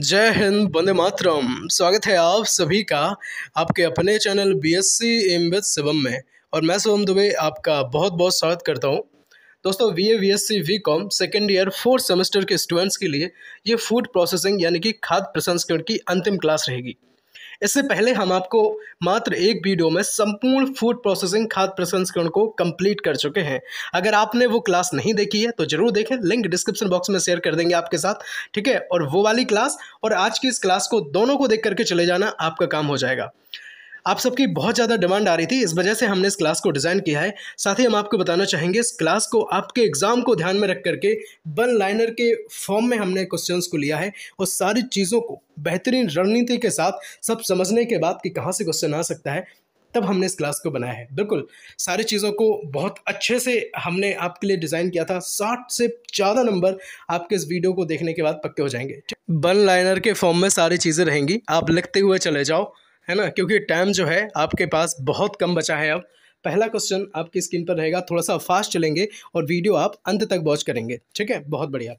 जय हिंद बंदे मातरम स्वागत है आप सभी का आपके अपने channel B S C with Shivam में और मैं शिवम दुबे आपका बहुत बहुत स्वागत करता हूँ दोस्तों B A B S C B com second year fourth semester के स्टूडेंट्स के लिए ये फूड प्रोसेसिंग यानी कि खाद्य प्रसंस्करण की अंतिम क्लास रहेगी इससे पहले हम आपको मात्र एक वीडियो में संपूर्ण फूड प्रोसेसिंग खाद्य प्रसंस्करण को कंप्लीट कर चुके हैं अगर आपने वो क्लास नहीं देखी है तो जरूर देखें लिंक डिस्क्रिप्शन बॉक्स में शेयर कर देंगे आपके साथ ठीक है और वो वाली क्लास और आज की इस क्लास को दोनों को देख करके चले जाना आपका काम हो जाएगा आप सबकी बहुत ज़्यादा डिमांड आ रही थी इस वजह से हमने इस क्लास को डिज़ाइन किया है साथ ही हम आपको बताना चाहेंगे इस क्लास को आपके एग्ज़ाम को ध्यान में रख करके वन लाइनर के फॉर्म में हमने क्वेश्चन को लिया है और सारी चीज़ों को बेहतरीन रणनीति के साथ सब समझने के बाद कि कहाँ से क्वेश्चन आ सकता है तब हमने इस क्लास को बनाया है बिल्कुल सारी चीज़ों को बहुत अच्छे से हमने आपके लिए डिज़ाइन किया था साठ से ज़्यादा नंबर आपके इस वीडियो को देखने के बाद पक्के हो जाएंगे वन लाइनर के फॉर्म में सारी चीज़ें रहेंगी आप लिखते हुए चले जाओ है ना क्योंकि टाइम जो है आपके पास बहुत कम बचा है अब पहला क्वेश्चन आपकी स्क्रीन पर रहेगा थोड़ा सा फास्ट चलेंगे और वीडियो आप अंत तक वॉच करेंगे ठीक है बहुत बढ़िया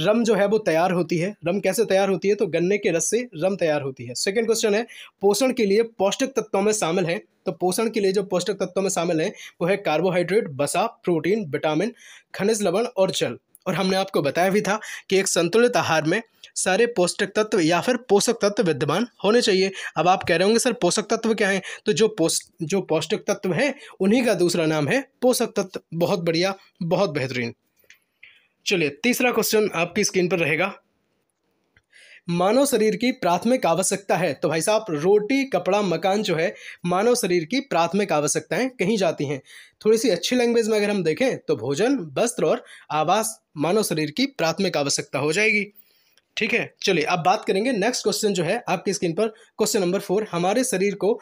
रम जो है वो तैयार होती है रम कैसे तैयार होती है तो गन्ने के रस से रम तैयार होती है सेकंड क्वेश्चन है पोषण के लिए पौष्टिक तत्वों में शामिल है तो पोषण के लिए जो पौष्टिक तत्वों में शामिल है वो है कार्बोहाइड्रेट बसा प्रोटीन विटामिन खनिज लवण और जल और हमने आपको बताया भी था कि एक संतुलित आहार में सारे पौष्टिक तत्व या फिर पोषक तत्व विद्यमान होने चाहिए अब आप कह रहे होंगे सर पोषक तत्व क्या है तो जो पोष जो पौष्टिक तत्व हैं उन्हीं का दूसरा नाम है पोषक तत्व बहुत बढ़िया बहुत बेहतरीन चलिए तीसरा क्वेश्चन आपकी स्क्रीन पर रहेगा मानव शरीर की प्राथमिक आवश्यकता है तो भाई साहब रोटी कपड़ा मकान जो है मानव शरीर की प्राथमिक आवश्यकताएं कहीं जाती हैं थोड़ी सी अच्छी लैंग्वेज में अगर हम देखें तो भोजन वस्त्र और आवास मानव शरीर की प्राथमिक आवश्यकता हो जाएगी ठीक है चलिए अब बात करेंगे नेक्स्ट क्वेश्चन जो है आपकी स्क्रीन पर क्वेश्चन नंबर फोर हमारे शरीर को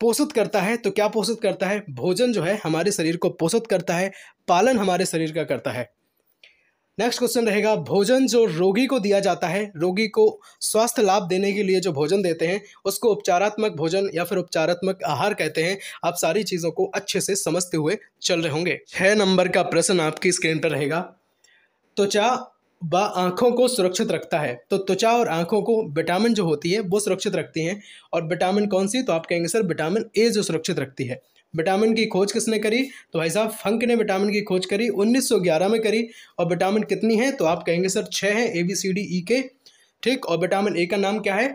पोषित करता है तो क्या पोषित करता है भोजन जो है हमारे शरीर को पोषित करता है पालन हमारे शरीर का करता है नेक्स्ट क्वेश्चन रहेगा भोजन जो रोगी को दिया जाता है रोगी को स्वास्थ्य लाभ देने के लिए जो भोजन देते हैं उसको उपचारात्मक भोजन या फिर उपचारात्मक आहार कहते हैं आप सारी चीज़ों को अच्छे से समझते हुए चल रहे होंगे छः नंबर का प्रश्न आपकी स्क्रीन पर रहेगा त्वचा व आँखों को सुरक्षित रखता है तो त्वचा और आँखों को विटामिन जो होती है वो सुरक्षित रखती हैं और विटामिन कौन सी तो आप कहेंगे सर विटामिन ए जो सुरक्षित रखती है विटामिन की खोज किसने करी तो भाई साहब फंक ने विटामिन की खोज करी 1911 में करी और विटामिन कितनी है तो आप कहेंगे सर छः है A B C D E के ठीक और विटामिन ए का नाम क्या है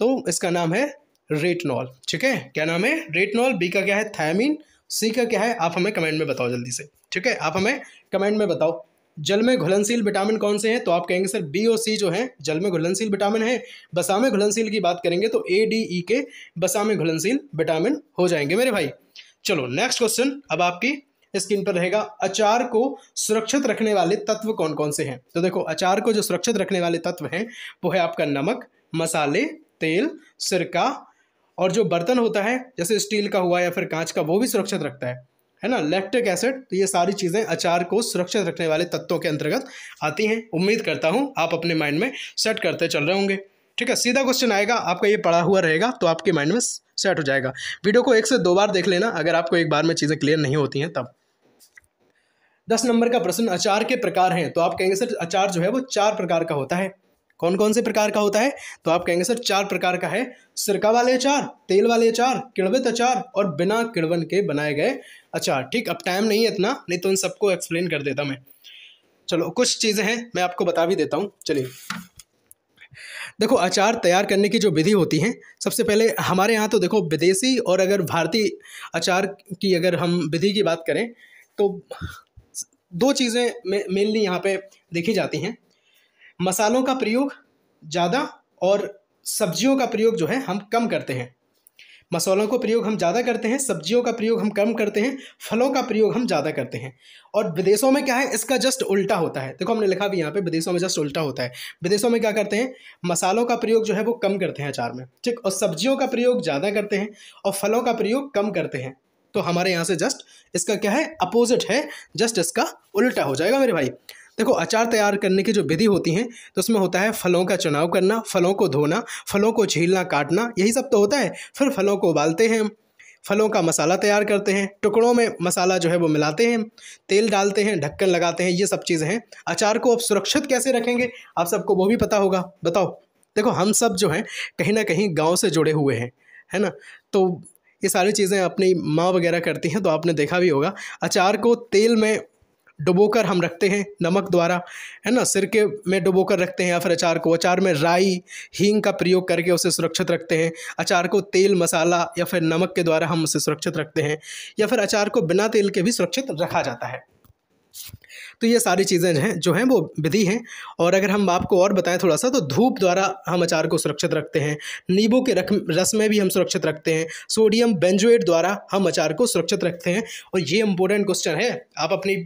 तो इसका नाम है रेटनॉल ठीक है क्या नाम है रेटनॉल बी का क्या है थायमिन सी का क्या है आप हमें कमेंट में बताओ जल्दी से ठीक है आप हमें कमेंट में बताओ जल में घुलनशील विटामिन कौन से हैं तो आप कहेंगे सर बी और सी जो हैं जल में घुलनशील विटामिन है बसा में घुलनशील की बात करेंगे तो ए डी ई के बसा में घुलनशील विटामिन हो जाएंगे मेरे भाई चलो नेक्स्ट क्वेश्चन अब आपकी स्क्रीन पर रहेगा अचार को सुरक्षित रखने वाले तत्व कौन कौन से हैं तो देखो अचार को जो सुरक्षित रखने वाले तत्व हैं वो है आपका नमक मसाले तेल सिरका और जो बर्तन होता है जैसे स्टील का हुआ या फिर कांच का वो भी सुरक्षित रखता है है ना लैक्टिक एसिड तो ये सारी चीज़ें अचार को सुरक्षित रखने वाले तत्वों के अंतर्गत आती हैं उम्मीद करता हूँ आप अपने माइंड में सेट करते चल रहे होंगे ठीक है सीधा क्वेश्चन आएगा आपका ये पढ़ा हुआ रहेगा तो आपके माइंड में सेट हो जाएगा वीडियो को एक से दो बार देख लेना अगर आपको एक बार में चीज़ें क्लियर नहीं होती हैं तब दस नंबर का प्रश्न अचार के प्रकार हैं तो आप कहेंगे सर अचार जो है वो चार प्रकार का होता है कौन कौन से प्रकार का होता है तो आप कहेंगे सर चार प्रकार का है सिरका वाले अचार तेल वाले अचार किणवित अचार और बिना किणवन के बनाए गए अचार ठीक अब टाइम नहीं है इतना नहीं तो इन सबको एक्सप्लेन कर देता मैं चलो कुछ चीज़ें हैं मैं आपको बता भी देता हूँ चलिए देखो अचार तैयार करने की जो विधि होती है सबसे पहले हमारे यहाँ तो देखो विदेशी और अगर भारतीय अचार की अगर हम विधि की बात करें तो दो चीज़ें मेनली यहाँ पे देखी जाती हैं मसालों का प्रयोग ज़्यादा और सब्जियों का प्रयोग जो है हम कम करते हैं मसालों का प्रयोग हम ज़्यादा करते हैं सब्जियों का प्रयोग हम कम करते हैं फलों का प्रयोग हम ज़्यादा करते हैं और विदेशों में क्या है इसका जस्ट उल्टा होता है देखो हमने लिखा भी यहाँ पे विदेशों में जस्ट उल्टा होता है विदेशों में क्या करते हैं मसालों का प्रयोग जो है वो कम करते हैं अचार में ठीक और सब्जियों का प्रयोग ज़्यादा करते हैं और फलों का प्रयोग कम करते हैं तो हमारे यहाँ से जस्ट इसका क्या है अपोजिट है जस्ट इसका उल्टा हो जाएगा मेरे भाई देखो अचार तैयार करने की जो विधि होती हैं तो उसमें होता है फलों का चुनाव करना फलों को धोना फलों को छीलना काटना यही सब तो होता है फिर फलों को उबालते हैं फलों का मसाला तैयार करते हैं टुकड़ों में मसाला जो है वो मिलाते हैं तेल डालते हैं ढक्कन लगाते हैं ये सब चीज़ें हैं अचार को आप सुरक्षित कैसे रखेंगे आप सबको वो भी पता होगा बताओ देखो हम सब जो हैं कहीं ना कहीं गाँव से जुड़े हुए हैं है ना तो ये सारी चीज़ें अपनी माँ वगैरह करती हैं तो आपने देखा भी होगा अचार को तेल में डुबोकर हम रखते हैं नमक द्वारा है ना सिरके में डुबोकर रखते हैं या फिर अचार को अचार में राई हींग का प्रयोग करके उसे सुरक्षित रखते हैं अचार को तेल मसाला या फिर नमक के द्वारा हम उसे सुरक्षित रखते हैं या फिर अचार को बिना तेल के भी सुरक्षित रखा जाता है तो ये सारी चीज़ें हैं जो हैं वो विधि हैं और अगर हम आपको और बताएं थोड़ा सा तो धूप द्वारा हम अचार को सुरक्षित रखते हैं नींबू के रख रस में भी हम सुरक्षित रखते हैं सोडियम बेंजोएट द्वारा हम अचार को सुरक्षित रखते हैं और ये इंपॉर्टेंट क्वेश्चन है आप अपनी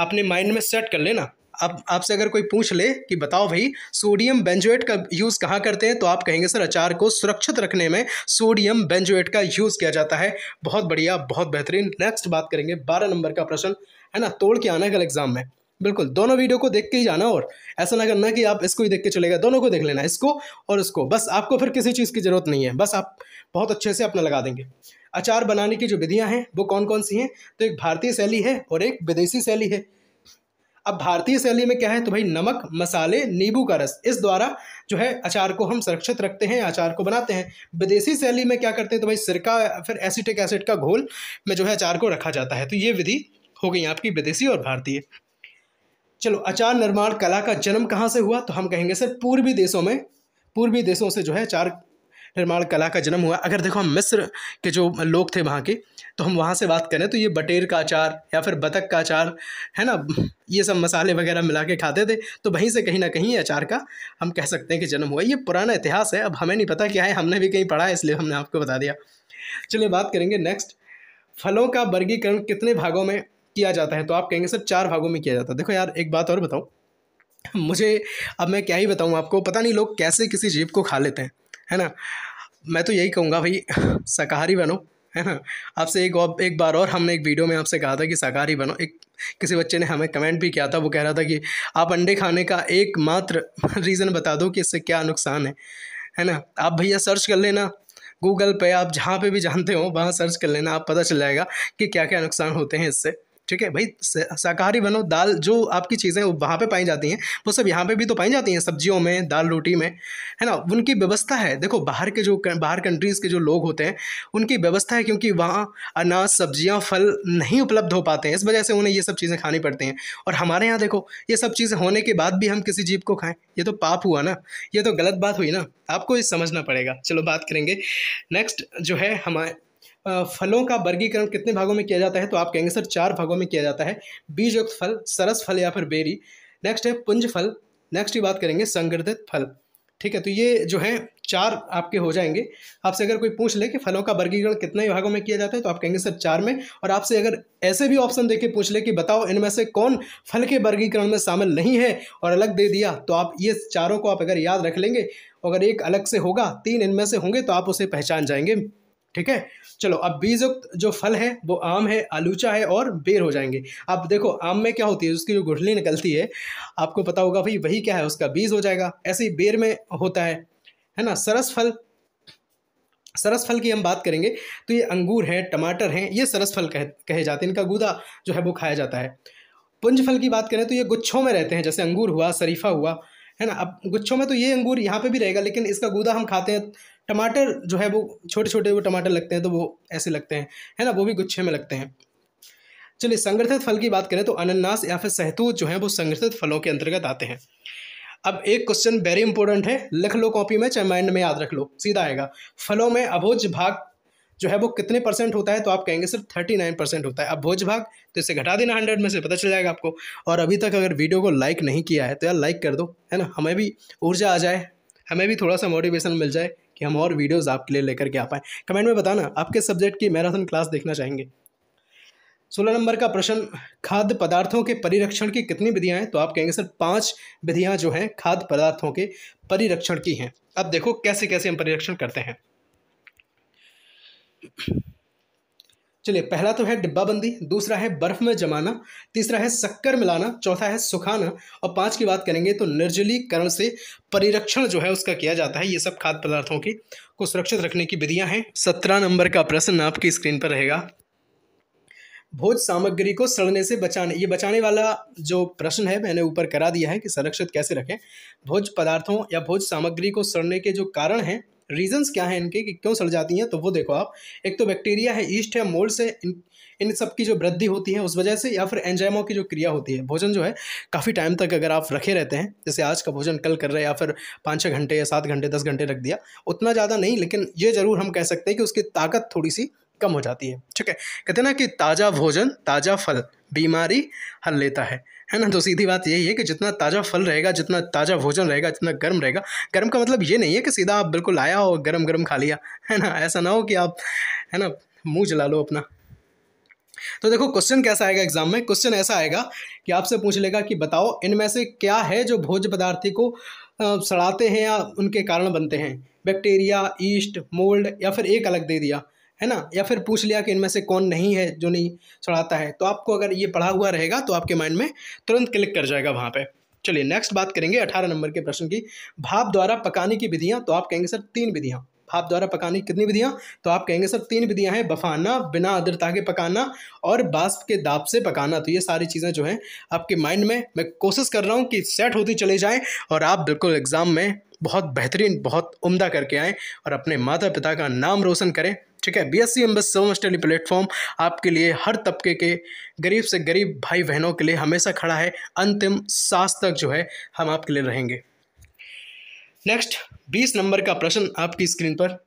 अपने माइंड में सेट कर लेना अब आपसे अगर कोई पूछ ले कि बताओ भाई सोडियम बेंजोएट का यूज़ कहाँ करते हैं तो आप कहेंगे सर अचार को सुरक्षित रखने में सोडियम बेंजोएट का यूज़ किया जाता है बहुत बढ़िया बहुत बेहतरीन नेक्स्ट बात करेंगे बारह नंबर का प्रश्न है ना तोड़ के आना है कल एग्जाम में बिल्कुल दोनों वीडियो को देख के ही जाना और ऐसा ना करना कि आप इसको ही देख के चलेगा दोनों को देख लेना इसको और इसको बस आपको फिर किसी चीज़ की ज़रूरत नहीं है बस आप बहुत अच्छे से अपना लगा देंगे अचार बनाने की जो विधियाँ हैं वो कौन कौन सी हैं तो एक भारतीय शैली है और एक विदेशी शैली है अब भारतीय शैली में क्या है तो भाई नमक मसाले नींबू का रस इस द्वारा जो है अचार को हम सुरक्षित रखते हैं अचार को बनाते हैं विदेशी शैली में क्या करते हैं तो भाई सिरका फिर एसिटिक एसिड का घोल में जो है अचार को रखा जाता है तो ये विधि हो गई आपकी विदेशी और भारतीय चलो अचार निर्माण कला का जन्म कहाँ से हुआ तो हम कहेंगे सर पूर्वी देशों में पूर्वी देशों से जो है अचार निर्माण कला का जन्म हुआ अगर देखो हम मिस्र के जो लोग थे वहाँ के तो हम वहाँ से बात करें तो ये बटेर का अचार या फिर बतख का अचार है ना ये सब मसाले वगैरह मिला के खाते थे तो वहीं से कहीं ना कहीं ये अचार का हम कह सकते हैं कि जन्म हुआ ये पुराना इतिहास है अब हमें नहीं पता क्या है हमने भी कहीं पढ़ा है इसलिए हमने आपको बता दिया चलिए बात करेंगे नेक्स्ट फलों का वर्गीकरण कितने भागों में किया जाता है तो आप कहेंगे सर चार भागों में किया जाता है देखो यार एक बात और बताऊँ मुझे अब मैं क्या ही बताऊँ आपको पता नहीं लोग कैसे किसी जीव को खा लेते हैं है ना मैं तो यही कहूँगा भाई शाकाहारी बनो है ना आपसे एक और एक बार और हमने एक वीडियो में आपसे कहा था कि शाकाहारी बनो एक किसी बच्चे ने हमें कमेंट भी किया था वो कह रहा था कि आप अंडे खाने का एकमात्र रीज़न बता दो कि इससे क्या नुकसान है है ना आप भैया सर्च कर लेना गूगल पे आप जहाँ पे भी जानते हो वहाँ सर्च कर लेना आप पता चल जाएगा कि क्या क्या नुकसान होते हैं इससे ठीक है भाई शाकाहारी बनो दाल जो आपकी चीज़ें वहाँ पे पाई जाती हैं वो सब यहाँ पे भी तो पाई जाती हैं सब्जियों में दाल रोटी में है ना उनकी व्यवस्था है देखो बाहर के जो बाहर कंट्रीज़ के जो लोग होते हैं उनकी व्यवस्था है क्योंकि वहाँ अनाज सब्जियाँ फल नहीं उपलब्ध हो पाते हैं इस वजह से उन्हें ये सब चीज़ें खानी पड़ती हैं और हमारे यहाँ देखो ये सब चीज़ें होने के बाद भी हम किसी जीव को खाएँ ये तो पाप हुआ ना ये तो गलत बात हुई ना आपको ये समझना पड़ेगा चलो बात करेंगे नेक्स्ट जो है हमारे फलों का वर्गीकरण कितने भागों में किया जाता है तो आप कहेंगे सर चार भागों में किया जाता है बीजयुक्त फल सरस फल या फिर बेरी नेक्स्ट है पुंज फल नेक्स्ट की बात करेंगे संगठित फल ठीक है तो ये जो है चार आपके हो जाएंगे आपसे अगर कोई पूछ ले कि फलों का वर्गीकरण कितने भागों में किया जाता है तो आप कहेंगे सर चार में और आपसे अगर ऐसे भी ऑप्शन देके पूछ ले कि बताओ इनमें से कौन फल के वर्गीकरण में शामिल नहीं है और अलग दे दिया तो आप ये चारों को आप अगर याद रख लेंगे अगर एक अलग से होगा तीन इनमें से होंगे तो आप उसे पहचान जाएंगे ठीक है चलो अब बीजयुक्त जो फल है वो आम है आलूचा है और बेर हो जाएंगे अब देखो आम में क्या होती है उसकी जो गुठली निकलती है आपको पता होगा भाई वही क्या है उसका बीज हो जाएगा ऐसे ही बेर में होता है है ना सरस फल सरस फल की हम बात करेंगे तो ये अंगूर है टमाटर हैं ये सरस फल कह, कहे जाते हैं इनका गूदा जो है वो खाया जाता है पुंज फल की बात करें तो ये गुच्छों में रहते हैं जैसे अंगूर हुआ शरीफा हुआ है ना अब गुच्छों में तो ये अंगूर यहाँ पे भी रहेगा लेकिन इसका गूदा हम खाते हैं टमाटर जो है वो छोटे छोटे वो टमाटर लगते हैं तो वो ऐसे लगते हैं है ना वो भी गुच्छे में लगते हैं चलिए संगठित फल की बात करें तो अनन्नास या फिर सहतूत जो है वो संगठित फलों के अंतर्गत आते हैं अब एक क्वेश्चन वेरी इंपॉर्टेंट है लिख लो कॉपी में चाहे माइंड में याद रख लो सीधा आएगा फलों में अभोज भाग जो है वो कितने परसेंट होता है तो आप कहेंगे सिर्फ थर्टी नाइन परसेंट होता है अब भोज भाग तो इसे घटा देना हंड्रेड में से पता चल जाएगा आपको और अभी तक अगर वीडियो को लाइक नहीं किया है तो यार लाइक कर दो है ना हमें भी ऊर्जा आ जाए हमें भी थोड़ा सा मोटिवेशन मिल जाए कि हम और वीडियोज़ आपके लिए लेकर के आ पाएँ कमेंट में बताना आप किस सब्जेक्ट की मैराथन क्लास देखना चाहेंगे सोलह नंबर का प्रश्न खाद्य पदार्थों के परिरक्षण की कितनी विधियां हैं तो आप कहेंगे सर पांच विधियां जो हैं खाद्य पदार्थों के परिरक्षण की हैं अब देखो कैसे कैसे हम परिरक्षण करते हैं चलिए पहला तो है डिब्बाबंदी दूसरा है बर्फ में जमाना तीसरा है शक्कर मिलाना चौथा है सुखाना और पांच की बात करेंगे तो निर्जलीकरण से परिरक्षण जो है उसका किया जाता है ये सब खाद्य पदार्थों की को सुरक्षित रखने की विधियां हैं सत्रह नंबर का प्रश्न आपकी स्क्रीन पर रहेगा भोज सामग्री को सड़ने से बचाने ये बचाने वाला जो प्रश्न है मैंने ऊपर करा दिया है कि संरक्षित कैसे रखें भोज पदार्थों या भोज सामग्री को सड़ने के जो कारण हैं रीजंस क्या हैं इनके कि क्यों सड़ जाती हैं तो वो देखो आप एक तो बैक्टीरिया है ईस्ट है मोल्ड से इन इन सब की जो वृद्धि होती है उस वजह से या फिर एंजाइमों की जो क्रिया होती है भोजन जो है काफ़ी टाइम तक अगर आप रखे रहते हैं जैसे आज का भोजन कल कर रहे हैं या फिर पाँच छः घंटे या सात घंटे दस घंटे रख दिया उतना ज़्यादा नहीं लेकिन ये ज़रूर हम कह सकते हैं कि उसकी ताकत थोड़ी सी कम हो जाती है ठीक है कहते ना कि ताज़ा भोजन ताज़ा फल बीमारी हल लेता है है ना तो सीधी बात यही है कि जितना ताज़ा फल रहेगा जितना ताज़ा भोजन रहेगा जितना गर्म रहेगा गर्म का मतलब ये नहीं है कि सीधा आप बिल्कुल आया हो गर्म गर्म खा लिया है ना ऐसा ना हो कि आप है ना मुँह जला लो अपना तो देखो क्वेश्चन कैसा आएगा एग्जाम में क्वेश्चन ऐसा आएगा कि आपसे पूछ लेगा कि बताओ इनमें से क्या है जो भोज पदार्थी को सड़ाते हैं या उनके कारण बनते हैं बैक्टीरिया ईस्ट मोल्ड या फिर एक अलग दे दिया है ना या फिर पूछ लिया कि इनमें से कौन नहीं है जो नहीं चढ़ाता है तो आपको अगर ये पढ़ा हुआ रहेगा तो आपके माइंड में तुरंत क्लिक कर जाएगा वहाँ पर चलिए नेक्स्ट बात करेंगे अठारह नंबर के प्रश्न की भाप द्वारा पकाने की विधियाँ तो आप कहेंगे सर तीन विधियाँ भाप द्वारा पकाने की कितनी विधियाँ तो आप कहेंगे सर तीन विधियाँ हैं बफाना बिना आर्द्रता के पकाना और बाष्प के दाप से पकाना तो ये सारी चीज़ें जो हैं आपके माइंड में मैं कोशिश कर रहा हूँ कि सेट होती चले जाएँ और आप बिल्कुल एग्ज़ाम में बहुत बेहतरीन बहुत उम्दा करके आएँ और अपने माता पिता का नाम रोशन करें ठीक है बी एस सी एम सोम समस्ट प्लेटफॉर्म आपके लिए हर तबके के गरीब से गरीब भाई बहनों के लिए हमेशा खड़ा है अंतिम सांस तक जो है हम आपके लिए रहेंगे नेक्स्ट बीस नंबर का प्रश्न आपकी स्क्रीन पर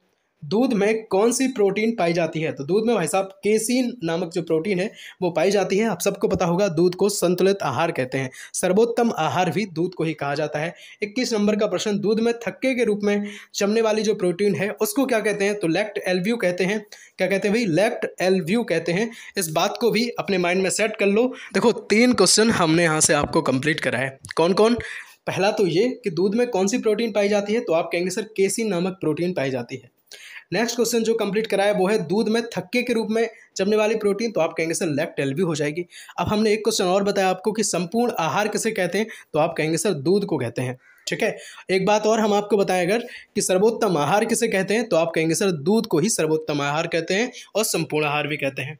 दूध में कौन सी प्रोटीन पाई जाती है तो दूध में भाई साहब केसीन नामक जो प्रोटीन है वो पाई जाती है आप सबको पता होगा दूध को संतुलित आहार कहते हैं सर्वोत्तम आहार भी दूध को ही कहा जाता है इक्कीस नंबर का प्रश्न दूध में थक्के के रूप में जमने वाली जो प्रोटीन है उसको क्या कहते हैं तो लेक्ट एलव्यू कहते हैं क्या कहते हैं भाई लेक्ट एलव्यू कहते हैं इस बात को भी अपने माइंड में सेट कर लो देखो तीन क्वेश्चन हमने यहाँ से आपको कंप्लीट करा है कौन कौन पहला तो ये कि दूध में कौन सी प्रोटीन पाई जाती है तो आप कहेंगे सर केसिन नामक प्रोटीन पाई जाती है नेक्स्ट क्वेश्चन जो कंप्लीट कराया वो है दूध में थक्के के रूप में जमने वाली प्रोटीन तो आप कहेंगे सर लैक्टेल भी हो जाएगी अब हमने एक क्वेश्चन और बताया आपको कि संपूर्ण आहार किसे कहते हैं तो आप कहेंगे सर दूध को कहते हैं ठीक है एक बात और हम आपको बताएं अगर कि सर्वोत्तम आहार किसे कहते हैं तो आप कहेंगे सर दूध को ही सर्वोत्तम आहार कहते हैं और संपूर्ण आहार भी कहते हैं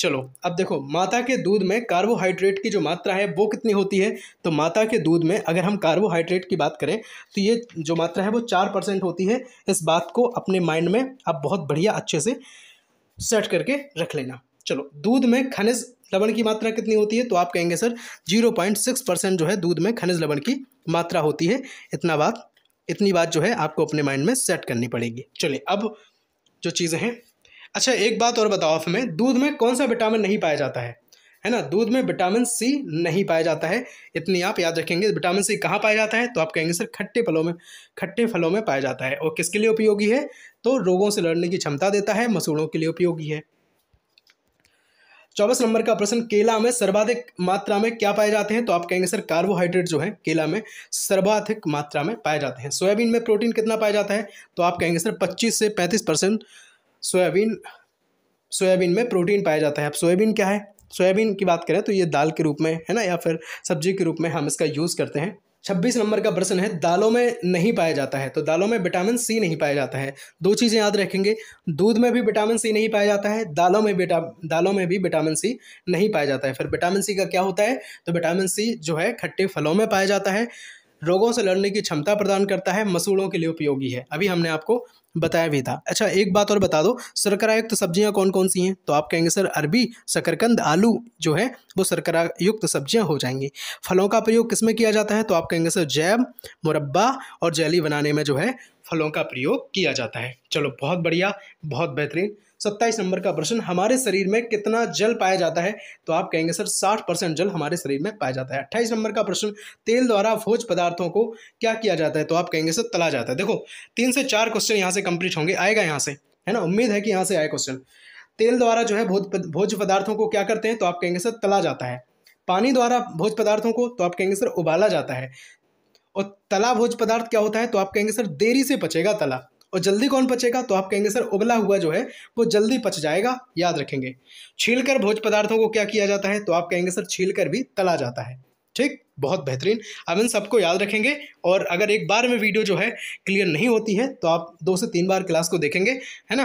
चलो अब देखो माता के दूध में कार्बोहाइड्रेट की जो मात्रा है वो कितनी होती है तो माता के दूध में अगर हम कार्बोहाइड्रेट की बात करें तो ये जो मात्रा है वो चार परसेंट होती है इस बात को अपने माइंड में आप बहुत बढ़िया अच्छे से सेट करके रख लेना चलो दूध में खनिज लवण की मात्रा कितनी होती है तो आप कहेंगे sir zero point six percent जो है दूध में खनिज लवण की मात्रा होती है इतना बात इतनी बात जो है आपको अपने माइंड में सेट करनी पड़ेगी चलिए अब जो चीज़ें हैं अच्छा एक बात और बताओ आप हमें दूध में कौन सा विटामिन नहीं पाया जाता है है ना दूध में विटामिन सी नहीं पाया जाता है इतनी आप याद रखेंगे विटामिन सी कहाँ पाया जाता है तो आप कहेंगे सर खट्टे फलों में खट्टे फलों में पाया जाता है और किसके लिए उपयोगी है तो रोगों से लड़ने की क्षमता देता है मसूड़ों के लिए उपयोगी है चौबीस नंबर का प्रश्न केला में सर्वाधिक मात्रा में क्या पाए जाते हैं तो आप कहेंगे सर कार्बोहाइड्रेट जो है केला में सर्वाधिक मात्रा में पाए जाते हैं सोयाबीन में प्रोटीन कितना पाया जाता है तो आप कहेंगे सर 25 से 35 परसेंट सोयाबीन सोयाबीन में प्रोटीन पाया जाता है अब सोयाबीन क्या है सोयाबीन की बात करें तो ये दाल के रूप में है ना या फिर सब्जी के रूप में हम इसका यूज़ करते हैं छब्बीस नंबर का प्रश्न है दालों में नहीं पाया जाता है तो दालों में विटामिन सी नहीं पाया जाता है दो चीज़ें याद रखेंगे दूध में भी विटामिन सी नहीं पाया जाता है दालों में बिटा दालों में भी विटामिन सी नहीं पाया जाता है फिर विटामिन सी का क्या होता है तो विटामिन सी जो है खट्टे फलों में पाया जाता है रोगों से लड़ने की क्षमता प्रदान करता है मसूड़ों के लिए उपयोगी है अभी हमने आपको बताया भी था अच्छा एक बात और बता दो शर्करायुक्त सब्जियां कौन कौन सी हैं तो आप कहेंगे सर अरबी शकरकंद आलू जो है वो शर्करा युक्त सब्जियां हो जाएंगी फलों का प्रयोग किस में किया जाता है तो आप कहेंगे सर जैम मुरब्बा और जैली बनाने में जो है फलों का प्रयोग किया जाता है चलो बहुत बढ़िया बहुत बेहतरीन सत्ताईस नंबर का प्रश्न हमारे शरीर में कितना जल पाया जाता है तो आप कहेंगे सर साठ परसेंट जल हमारे शरीर में पाया जाता है अट्ठाईस नंबर का प्रश्न तेल द्वारा भोज पदार्थों को क्या किया जाता है तो आप कहेंगे सर तला जाता है देखो तीन से चार क्वेश्चन यहाँ से कंप्लीट होंगे आएगा यहाँ से है ना उम्मीद है कि यहाँ से आए क्वेश्चन तेल द्वारा जो है भोज पदार्थों को क्या करते हैं तो आप कहेंगे सर तला जाता है पानी द्वारा भोज पदार्थों को तो आप कहेंगे सर उबाला जाता है और तला भोज पदार्थ क्या होता है तो आप कहेंगे सर देरी से पचेगा तला और जल्दी कौन पचेगा तो आप कहेंगे सर उबला हुआ जो है वो जल्दी पच जाएगा याद रखेंगे छील कर भोज पदार्थों को क्या किया जाता है तो आप कहेंगे सर छील कर भी तला जाता है ठीक बहुत बेहतरीन अब इन सबको याद रखेंगे और अगर एक बार में वीडियो जो है क्लियर नहीं होती है तो आप दो से तीन बार क्लास को देखेंगे है ना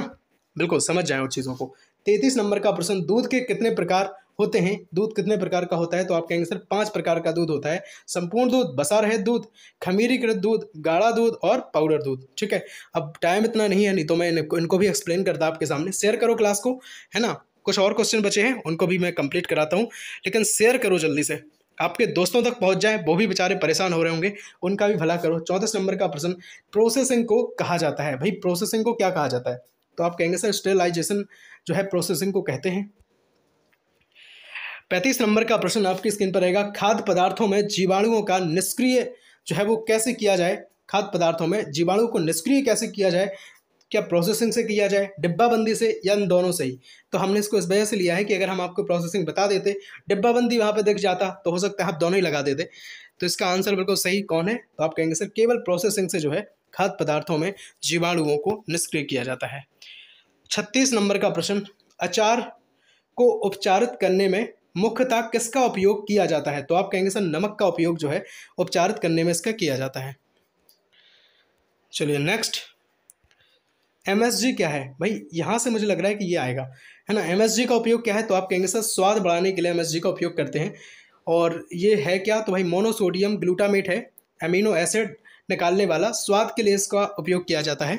बिल्कुल समझ जाए उन चीज़ों को तैतीस नंबर का प्रश्न दूध के कितने प्रकार होते हैं दूध कितने प्रकार का होता है तो कहेंगे आंसर पांच प्रकार का दूध होता है संपूर्ण दूध बसा रहे दूध खमीरीकृत दूध गाढ़ा दूध और पाउडर दूध ठीक है अब टाइम इतना नहीं है नहीं तो मैं इनको इनको भी एक्सप्लेन करता आपके सामने शेयर करो क्लास को है ना कुछ और क्वेश्चन बचे हैं उनको भी मैं कंप्लीट कराता हूँ लेकिन शेयर करो जल्दी से आपके दोस्तों तक पहुँच जाए वो भी बेचारे परेशान हो रहे होंगे उनका भी भला करो चौथे नंबर का प्रश्न प्रोसेसिंग को कहा जाता है भाई प्रोसेसिंग को क्या कहा जाता है तो आप कहेंगे सर स्टेलाइजेशन जो है प्रोसेसिंग को कहते हैं पैंतीस नंबर का प्रश्न आपकी स्क्रीन पर रहेगा खाद्य पदार्थों में जीवाणुओं का निष्क्रिय जो है वो कैसे किया जाए खाद्य पदार्थों में जीवाणुओं को निष्क्रिय कैसे किया जाए क्या प्रोसेसिंग से किया जाए डिब्बाबंदी से या इन दोनों से ही तो हमने इसको इस वजह से लिया है कि अगर हम आपको प्रोसेसिंग बता देते डिब्बाबंदी वहाँ पे दिख जाता तो हो सकता है आप दोनों ही लगा देते तो इसका आंसर बिल्कुल सही कौन है तो आप कहेंगे सर केवल प्रोसेसिंग से जो है खाद्य पदार्थों में जीवाणुओं को निष्क्रिय किया जाता है छत्तीस नंबर का प्रश्न अचार को उपचारित करने में मुख्यतः किसका उपयोग किया जाता है तो आप कहेंगे सर नमक का उपयोग जो है उपचारित करने में इसका किया जाता है चलिए नेक्स्ट एम क्या है भाई यहाँ से मुझे लग रहा है कि ये आएगा है ना एम का उपयोग क्या है तो आप कहेंगे सर स्वाद बढ़ाने के लिए एम का उपयोग करते हैं और ये है क्या तो भाई मोनोसोडियम ग्लूटामेट है अमीनो एसिड निकालने वाला स्वाद के लिए इसका उपयोग किया जाता है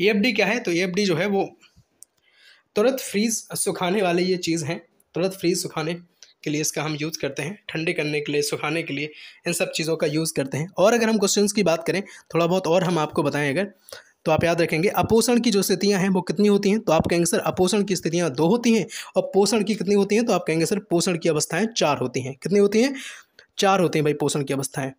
ई e क्या है तो ई e जो है वो तुरंत फ्रीज सुखाने वाली ये चीज़ हैं तुरंत फ्रीज सुखाने के लिए इसका हम यूज़ करते हैं ठंडे करने के लिए सुखाने के लिए इन सब चीज़ों का यूज़ करते हैं और अगर हम क्वेश्चन की बात करें थोड़ा बहुत और हम आपको बताएं अगर तो आप याद रखेंगे अपोषण की जो स्थितियाँ हैं वो कितनी होती हैं तो आप कहेंगे सर अपोषण की स्थितियाँ दो होती हैं और पोषण की कितनी होती हैं तो आप कहेंगे सर पोषण की अवस्थाएँ चार होती हैं कितनी होती हैं चार होती हैं भाई पोषण की अवस्थाएँ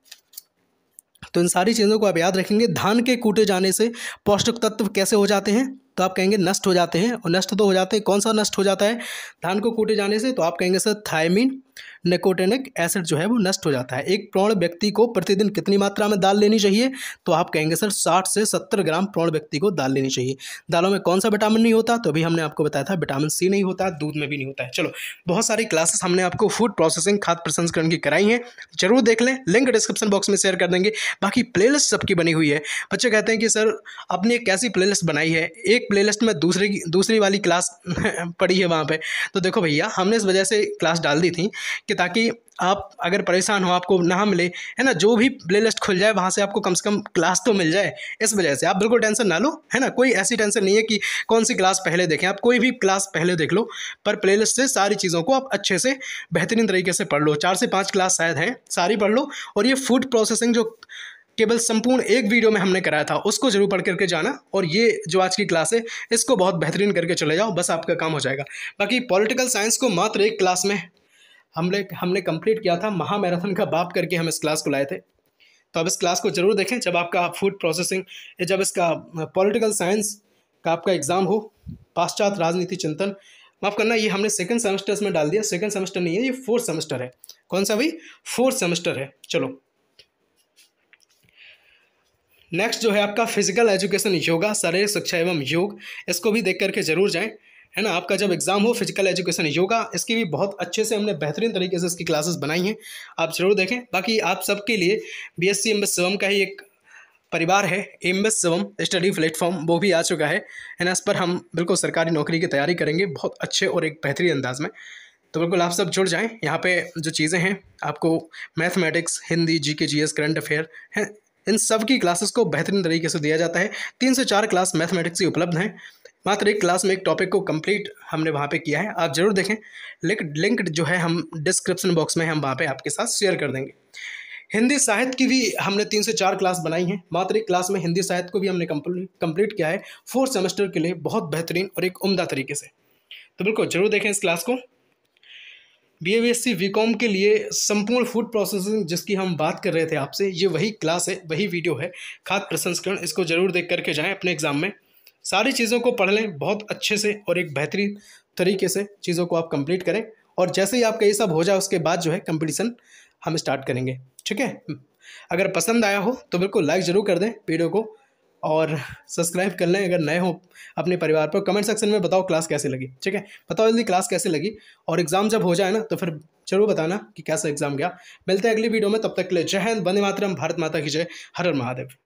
तो इन सारी चीज़ों को आप याद रखेंगे धान के कूटे जाने से पौष्टिक तत्व कैसे हो जाते हैं तो आप कहेंगे नष्ट हो जाते हैं और नष्ट तो हो जाते हैं कौन सा नष्ट हो जाता है धान को कूटे जाने से तो आप कहेंगे सर थायमिन निकोटेनिक एसिड जो है वो नष्ट हो जाता है एक प्रौण व्यक्ति को प्रतिदिन कितनी मात्रा में दाल लेनी चाहिए तो आप कहेंगे सर साठ से सत्तर ग्राम प्रौण व्यक्ति को दाल लेनी चाहिए दालों में कौन सा विटामिन नहीं होता तो अभी हमने आपको बताया था विटामिन सी नहीं होता दूध में भी नहीं होता है चलो बहुत सारी क्लासेस हमने आपको फूड प्रोसेसिंग खाद्य प्रसंस्करण की कराई हैं जरूर देख लें लिंक डिस्क्रिप्शन बॉक्स में शेयर कर देंगे बाकी प्ले सबकी बनी हुई है बच्चे कहते हैं कि सर आपने एक कैसी प्ले बनाई है एक प्ले में दूसरी दूसरी वाली क्लास पड़ी है वहाँ पर तो देखो भैया हमने इस वजह से क्लास डाल दी थी कि ताकि आप अगर परेशान हो आपको ना मिले है ना जो भी प्ले लिस्ट खुल जाए वहाँ से आपको कम से कम क्लास तो मिल जाए इस वजह से आप बिल्कुल टेंशन ना लो है ना कोई ऐसी टेंशन नहीं है कि कौन सी क्लास पहले देखें आप कोई भी क्लास पहले देख लो पर प्ले लिस्ट से सारी चीज़ों को आप अच्छे से बेहतरीन तरीके से पढ़ लो चार से पाँच क्लास शायद हैं सारी पढ़ लो और ये फूड प्रोसेसिंग जो केवल संपूर्ण एक वीडियो में हमने कराया था उसको जरूर पढ़ करके जाना और ये जो आज की क्लास है इसको बहुत बेहतरीन करके चले जाओ बस आपका काम हो जाएगा बाकी पॉलिटिकल साइंस को मात्र एक क्लास में हमने हमने कंप्लीट किया था महामैराथन का बाप करके हम इस क्लास को लाए थे तो अब इस क्लास को ज़रूर देखें जब आपका फूड प्रोसेसिंग जब इसका पॉलिटिकल साइंस का आपका एग्ज़ाम हो पाश्चात्य राजनीति चिंतन माफ़ करना ये हमने सेकंड सेमेस्टर में डाल दिया सेकंड सेमेस्टर नहीं है ये फोर्थ सेमेस्टर है कौन सा भाई फोर्थ सेमेस्टर है चलो नेक्स्ट जो है आपका फिजिकल एजुकेशन योगा शारीरिक शिक्षा एवं योग इसको भी देख करके जरूर जाएं है ना आपका जब एग्ज़ाम हो फिजिकल एजुकेशन योगा इसकी भी बहुत अच्छे से हमने बेहतरीन तरीके से इसकी क्लासेस बनाई हैं आप ज़रूर देखें बाकी आप सबके लिए B S C M Shivam का ही एक परिवार है M S Shivam study platform वो भी आ चुका है है ना इस पर हम बिल्कुल सरकारी नौकरी की तैयारी करेंगे बहुत अच्छे और एक बेहतरीन अंदाज में तो बिल्कुल आप सब जुड़ जाएँ यहाँ पर जो चीज़ें हैं आपको मैथमेटिक्स हिंदी जी के जी एस करंट अफेयर हैं इन सब की क्लासेस को बेहतरीन तरीके से दिया जाता है तीन से चार क्लास मैथमेटिक्स ही उपलब्ध हैं मात्र एक क्लास में एक टॉपिक को कंप्लीट हमने वहाँ पे किया है आप ज़रूर देखें लिंक लिंक जो है हम डिस्क्रिप्शन बॉक्स में हम वहाँ पे आपके साथ शेयर कर देंगे हिंदी साहित्य की भी हमने तीन से चार क्लास बनाई हैं मात्र एक क्लास में हिंदी साहित्य को भी हमने कंप्लीट किया है फोर्थ सेमेस्टर के लिए बहुत बेहतरीन और एक उमदा तरीके से तो बिल्कुल जरूर देखें इस क्लास को B A C B com के लिए संपूर्ण फूड प्रोसेसिंग जिसकी हम बात कर रहे थे आपसे ये वही क्लास है वही वीडियो है खाद्य प्रसंस्करण इसको जरूर देख करके जाएँ अपने एग्जाम में सारी चीज़ों को पढ़ लें बहुत अच्छे से और एक बेहतरीन तरीके से चीज़ों को आप कंप्लीट करें और जैसे ही आपका ये सब हो जाए उसके बाद जो है कंपटीशन हम स्टार्ट करेंगे ठीक है हम्म। अगर पसंद आया हो तो बिल्कुल लाइक ज़रूर कर दें वीडियो को और सब्सक्राइब कर लें अगर नए हो अपने परिवार पर कमेंट सेक्शन में बताओ क्लास कैसे लगी ठीक है बताओ जल्दी क्लास कैसे लगी और एग्ज़ाम जब हो जाए ना तो फिर जरूर बताना कि कैसा एग्ज़ाम गया मिलते हैं अगली वीडियो में तब तक के लिए जय हिंद बंदे मातरम भारत माता की जय हर हर महादेव